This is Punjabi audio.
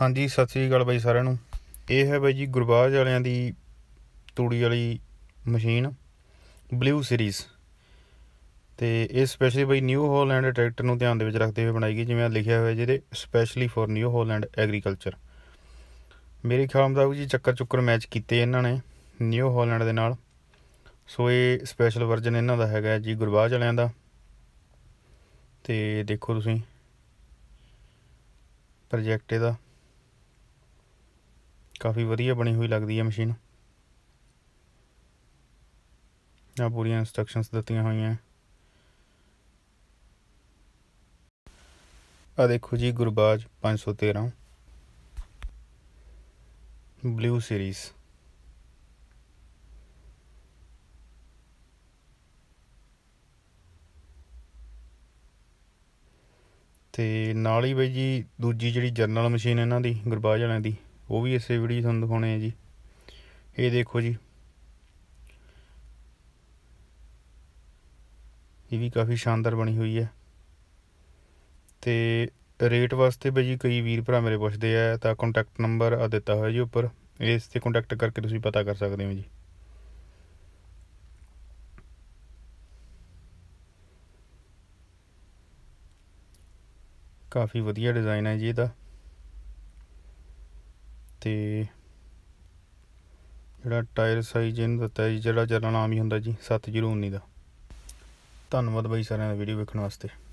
ਹਾਂਜੀ ਸਤਿ ਸ੍ਰੀ ਅਕਾਲ ਬਾਈ ਸਾਰਿਆਂ ਨੂੰ ਇਹ ਹੈ ਬਾਈ ਜੀ ਗੁਰਬਾਜ ਵਾਲਿਆਂ ਦੀ ਤੂੜੀ ਵਾਲੀ ਮਸ਼ੀਨ ਬਲੂ ਸੀਰੀਜ਼ ਤੇ ਇਹ specially by New Holland tractor ਨੂੰ ਧਿਆਨ ਦੇ ਵਿੱਚ ਰੱਖਦੇ ਹੋਏ ਬਣਾਈ ਗਈ ਜਿਵੇਂ ਲਿਖਿਆ ਹੋਇਆ ਜਿਹਦੇ specially for New Holland agriculture ਮੇਰੇ ਖਿਆਲ ਮੁਤਾਬਕ ਜੀ ਚੱਕਰ ਚੁੱਕਰ ਮੈਚ ਕੀਤੇ ਇਹਨਾਂ ਨੇ ਨਿਊ ਹਾਲੈਂਡ ਦੇ ਨਾਲ ਸੋ ਇਹ ਸਪੈਸ਼ਲ ਵਰਜ਼ਨ ਇਹਨਾਂ ਦਾ ਹੈਗਾ ਜੀ ਗੁਰਬਾਜ ਵਾਲਿਆਂ ਦਾ ਤੇ ਦੇਖੋ ਤੁਸੀਂ ਪ੍ਰੋਜੈਕਟ ਇਹਦਾ ਕਾਫੀ ਵਧੀਆ ਬਣੀ ਹੋਈ ਲੱਗਦੀ ਹੈ ਮਸ਼ੀਨ ਆ ਪੂਰੀਆਂ ਇਨਸਟਰਕਸ਼ਨਸ ਦਿੱਤੀਆਂ ਹੋਈਆਂ ਆ ਦੇਖੋ ਜੀ ਗੁਰਬਾਜ 513 ਬਲੂ ਸੀਰੀਜ਼ ਤੇ ਨਾਲ ਹੀ ਬਈ ਜੀ ਦੂਜੀ ਜਿਹੜੀ ਜਰਨਲ ਮਸ਼ੀਨ ਇਹਨਾਂ ਦੀ ਗੁਰਬਾਜ ਵਾਲਿਆਂ ਦੀ ਉਹ ਵੀ ਇਸੇ ਵੀਡੀਓ ਤੁਹਾਨੂੰ ਦਿਖਾਉਣੇ ਆ ਜੀ ਇਹ ਦੇਖੋ ਜੀ ਇਹ ਵੀ ਕਾਫੀ ਸ਼ਾਨਦਾਰ ਬਣੀ ਹੋਈ ਹੈ ਤੇ ਰੇਟ ਵਾਸਤੇ ਬਈ ਕਈ ਵੀਰ ਭਰਾ ਮੇਰੇ ਪੁੱਛਦੇ ਆ ਤਾਂ ਕੰਟੈਕਟ ਨੰਬਰ ਆ ਦਿੱਤਾ ਹੋਇਆ ਜੀ ਉੱਪਰ ਇਸ ਤੇ ਕੰਟੈਕਟ ਕਰਕੇ ਤੁਸੀਂ ਪਤਾ ਕਰ ਸਕਦੇ ਹੋ ਜੀ ਕਾਫੀ ਵਧੀਆ ਡਿਜ਼ਾਈਨ ਹੈ ਜੀ ਇਹਦਾ ਤੇ ਜਿਹੜਾ ਟਾਇਰ ਸਾਈਜ਼ ਇਹਨੂੰ ਦਿੱਤਾ ਜੀ ਜਿਹੜਾ ਚੱਲਣਾ ਆਮ ਹੀ ਹੁੰਦਾ ਜੀ 7019 ਦਾ ਧੰਨਵਾਦ ਬਾਈ ਸਾਰਿਆਂ ਦਾ ਵੀਡੀਓ ਵੇਖਣ ਵਾਸਤੇ